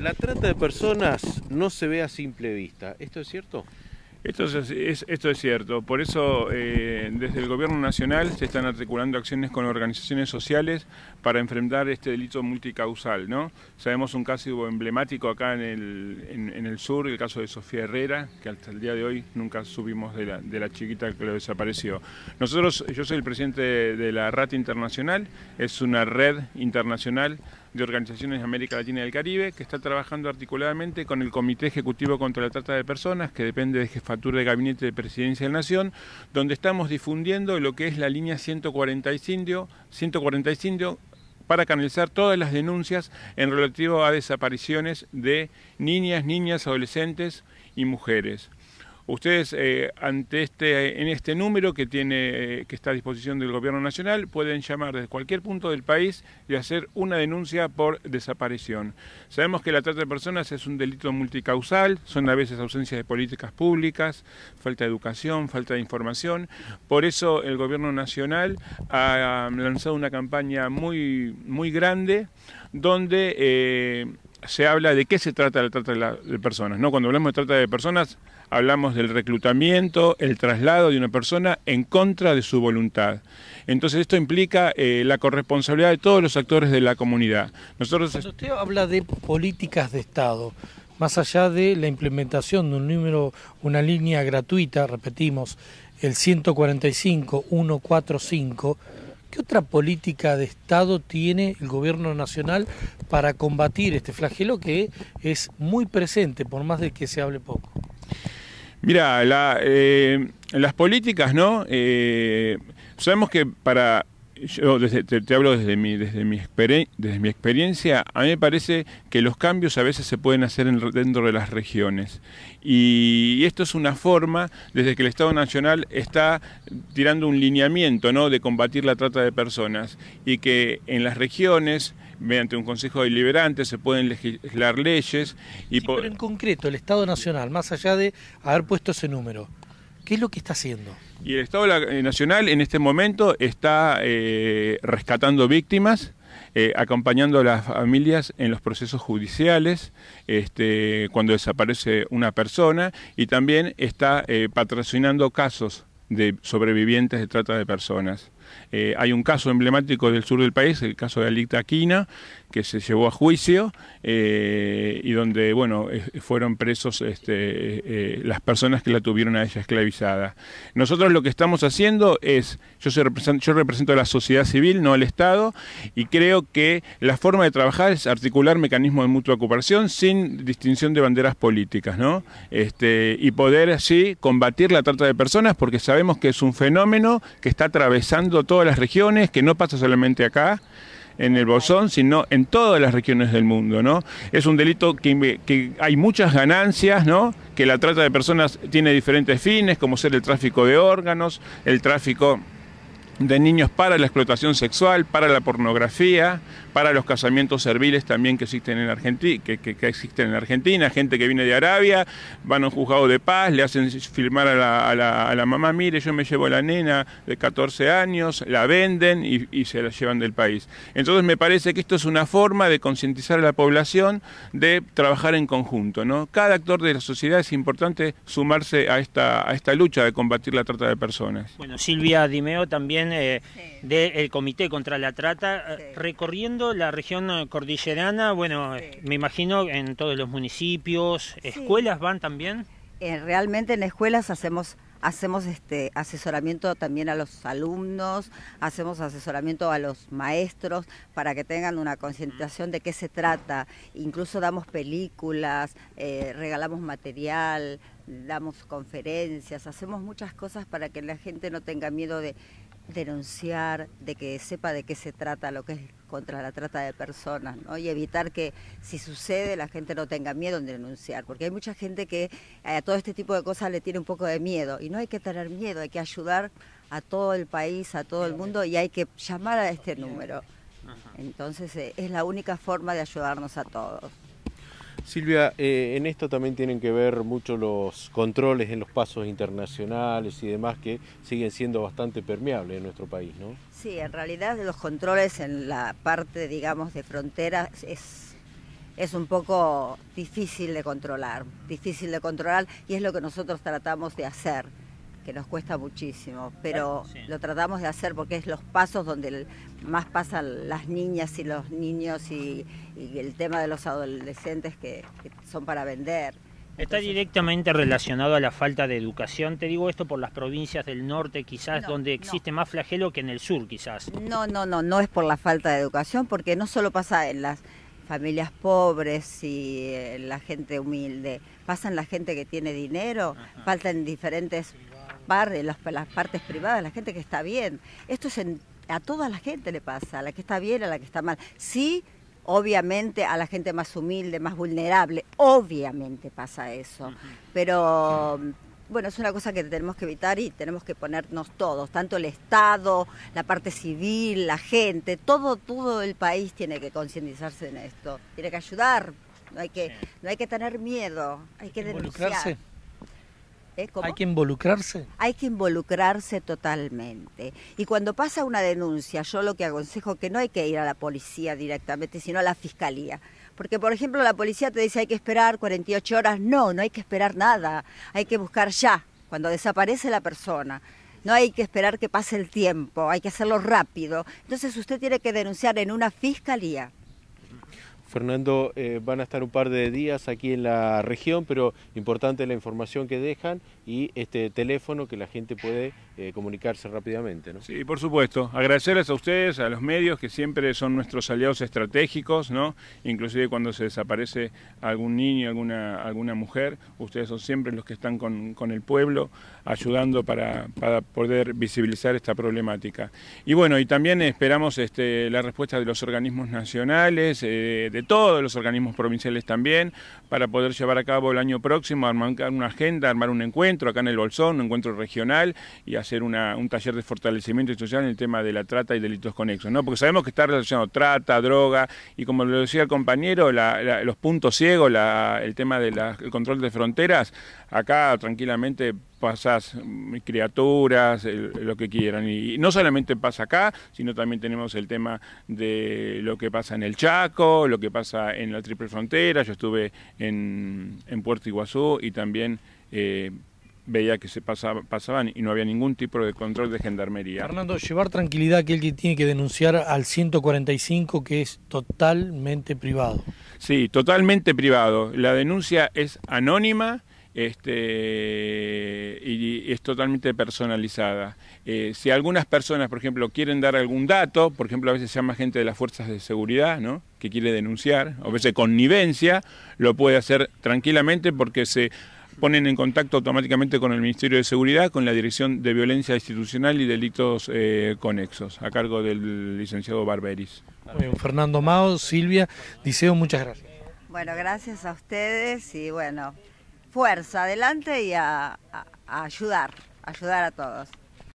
la trata de personas no se ve a simple vista. ¿Esto es cierto? Esto es, cierto, por eso eh, desde el Gobierno Nacional se están articulando acciones con organizaciones sociales para enfrentar este delito multicausal. ¿no? Sabemos un caso emblemático acá en el, en, el sur, el caso de Sofía Herrera, que hasta el día de hoy nunca subimos de la, de la chiquita que lo desapareció. Nosotros, yo soy el presidente de, de la RAT Internacional, es una red internacional de organizaciones de América Latina y del Caribe, que está trabajando articuladamente con el Comité Ejecutivo contra la Trata de Personas, que depende de Jefatura de Gabinete de Presidencia de la Nación, donde estamos difundiendo lo que es la línea 145, 145 para canalizar todas las denuncias en relativo a desapariciones de niñas, niñas, adolescentes y mujeres. Ustedes eh, ante este, en este número que tiene, eh, que está a disposición del Gobierno Nacional, pueden llamar desde cualquier punto del país y hacer una denuncia por desaparición. Sabemos que la trata de personas es un delito multicausal, son a veces ausencia de políticas públicas, falta de educación, falta de información. Por eso el Gobierno Nacional ha lanzado una campaña muy, muy grande donde eh, se habla de qué se trata la trata de, personas. ¿no? Cuando hablamos de trata de personas, hablamos del reclutamiento, el traslado de una persona en contra de su voluntad. Entonces esto implica eh, la corresponsabilidad de todos los actores de la comunidad. Nosotros... usted habla de políticas de Estado, más allá de la implementación de un número, una línea gratuita, repetimos, el 145 145 ¿Qué otra política de Estado tiene el gobierno nacional para combatir este flagelo que es muy presente, por más de que se hable poco? Mira, eh, las políticas, ¿no? Eh, sabemos que para yo te, hablo desde mi, desde, mi desde mi experiencia, a mí me parece que los cambios a veces se pueden hacer en, dentro de las regiones. Y, esto es una forma, desde que el Estado Nacional está tirando un lineamiento de combatir la trata de personas y que en las regiones mediante un consejo deliberante, se pueden legislar leyes. Y pero en concreto, el Estado Nacional, más allá de haber puesto ese número, ¿Qué es lo que está haciendo? Y el Estado eh, Nacional en este momento está eh, rescatando víctimas, eh, acompañando a las familias en los procesos judiciales, este, cuando desaparece una persona, y también está patrocinando casos de sobrevivientes de trata de personas. Eh, hay un caso emblemático del sur del país, el caso de Alicta Aquina, que se llevó a juicio eh, y donde bueno fueron presos este, eh, las personas que la tuvieron a ella esclavizada. Nosotros lo que estamos haciendo es, yo, represento, yo represento a la sociedad civil, no al Estado, y creo que la forma de trabajar es articular mecanismos de mutua cooperación sin distinción de banderas políticas, ¿no? Este, y poder así combatir la trata de personas porque sabemos que es un fenómeno que está atravesando todas las regiones, que no pasa solamente acá en el Bolsón, sino en todas las regiones del mundo, ¿no? Es un delito que, que, hay muchas ganancias, ¿no? Que la trata de personas tiene diferentes fines, como ser el tráfico de órganos, el tráfico de niños para la explotación sexual, para la pornografía, para los casamientos serviles también que existen en Argentina, que, existen en Argentina, gente que viene de Arabia, van a un juzgado de paz, le hacen filmar a la, a la, mamá, mire, yo me llevo la nena de 14 años, la venden y, y se la llevan del país. Entonces me parece que esto es una forma de concientizar a la población de trabajar en conjunto. ¿no? Cada actor de la sociedad es importante sumarse a esta, a esta lucha de combatir la trata de personas. Bueno, Silvia Dimeo también eh, del Comité contra la Trata, eh, recorriendo la región eh, cordillerana, bueno, me imagino en todos los municipios, ¿escuelas van también? realmente en escuelas hacemos hacemos este asesoramiento también a los alumnos, hacemos asesoramiento a los maestros para que tengan una concientización de qué se trata, incluso damos películas, regalamos material, damos conferencias, hacemos muchas cosas para que la gente no tenga miedo de denunciar, de que sepa de qué se trata, lo que es contra la trata de personas, ¿no? Y evitar que si sucede la gente no tenga miedo en denunciar, porque hay mucha gente que eh, a todo este tipo de cosas le tiene un poco de miedo y no hay que tener miedo, hay que ayudar a todo el país, a todo el mundo y hay que llamar a este número. Entonces eh, es la única forma de ayudarnos a todos. Silvia, eh, en esto también tienen que ver mucho los controles en los pasos internacionales y demás que siguen siendo bastante permeables en nuestro país, ¿no? Sí, en realidad los controles en la parte, digamos, de fronteras es un poco difícil de controlar, difícil de controlar y es lo que nosotros tratamos de hacer que nos cuesta muchísimo, pero lo tratamos de hacer porque es los pasos donde más pasan las niñas y los niños y, el tema de los adolescentes que, son para vender. Está directamente relacionado a la falta de educación. Te digo esto por las provincias del norte, quizás, donde existe más flagelo que en el sur, quizás. No, no, no, no es por la falta de educación, porque no solo pasa en las familias pobres y eh, la gente humilde, pasa en la gente que tiene dinero, falta en diferentes las, partes privadas, la gente que está bien. Esto es a toda la gente le pasa, a la que está bien, a la que está mal. Sí, obviamente a la gente más humilde, más vulnerable, obviamente pasa eso. Pero bueno, es una cosa que tenemos que evitar y tenemos que ponernos todos, tanto el Estado, la parte civil, la gente, todo, todo el país tiene que concientizarse en esto, tiene que ayudar, no hay que, no hay que tener miedo, hay que denunciar. ¿Eh? Hay que involucrarse. Hay que involucrarse totalmente. Y cuando pasa una denuncia, yo lo que aconsejo que no hay que ir a la policía directamente, sino a la fiscalía. Porque, por ejemplo, la policía te dice hay que esperar 48 horas. No, no hay que esperar nada. Hay que buscar ya, cuando desaparece la persona. No hay que esperar que pase el tiempo, hay que hacerlo rápido. Entonces usted tiene que denunciar en una fiscalía. Fernando, eh, van a estar un par de días aquí en la región, pero importante la información que dejan y este teléfono que la gente puede eh, comunicarse rápidamente. ¿no? Sí, por supuesto. Agradecerles a ustedes, a los medios, que siempre son nuestros aliados estratégicos, ¿no? Inclusive cuando se desaparece algún niño, alguna, alguna mujer, ustedes son siempre los que están con, el pueblo ayudando para, poder visibilizar esta problemática. Y bueno, y también esperamos este, la respuesta de los organismos nacionales, eh, de de todos los organismos provinciales también, para poder llevar a cabo el año próximo, armar una agenda, armar un encuentro acá en el Bolsón, un encuentro regional y hacer un taller de fortalecimiento institucional en el tema de la trata y delitos conexos, ¿no? Porque sabemos que está relacionado trata, droga y como lo decía el compañero, los puntos ciegos, la, el tema del control de fronteras, acá tranquilamente pasas mm, criaturas, lo que quieran. Y no solamente pasa acá, sino también tenemos el tema de lo que pasa en el Chaco, lo que pasa en la Triple Frontera. Yo estuve en, en Puerto Iguazú y también... Eh, veía que se pasaba, pasaban y no había ningún tipo de control de gendarmería. Fernando, llevar tranquilidad a aquel que tiene que denunciar al 145 que es totalmente privado. Sí, totalmente privado. La denuncia es anónima, este, y, es totalmente personalizada. Eh, si algunas personas, por ejemplo, quieren dar algún dato, por ejemplo, a veces se llama gente de las fuerzas de seguridad, ¿no? que quiere denunciar, a veces connivencia, lo puede hacer tranquilamente porque se ponen en contacto automáticamente con el Ministerio de Seguridad, con la Dirección de Violencia Institucional y Delitos eh, Conexos, a cargo del licenciado Barberis. Fernando Mao, Silvia, Diceo, muchas gracias. Bueno, gracias a ustedes y bueno, fuerza adelante y a, ayudar, ayudar a todos.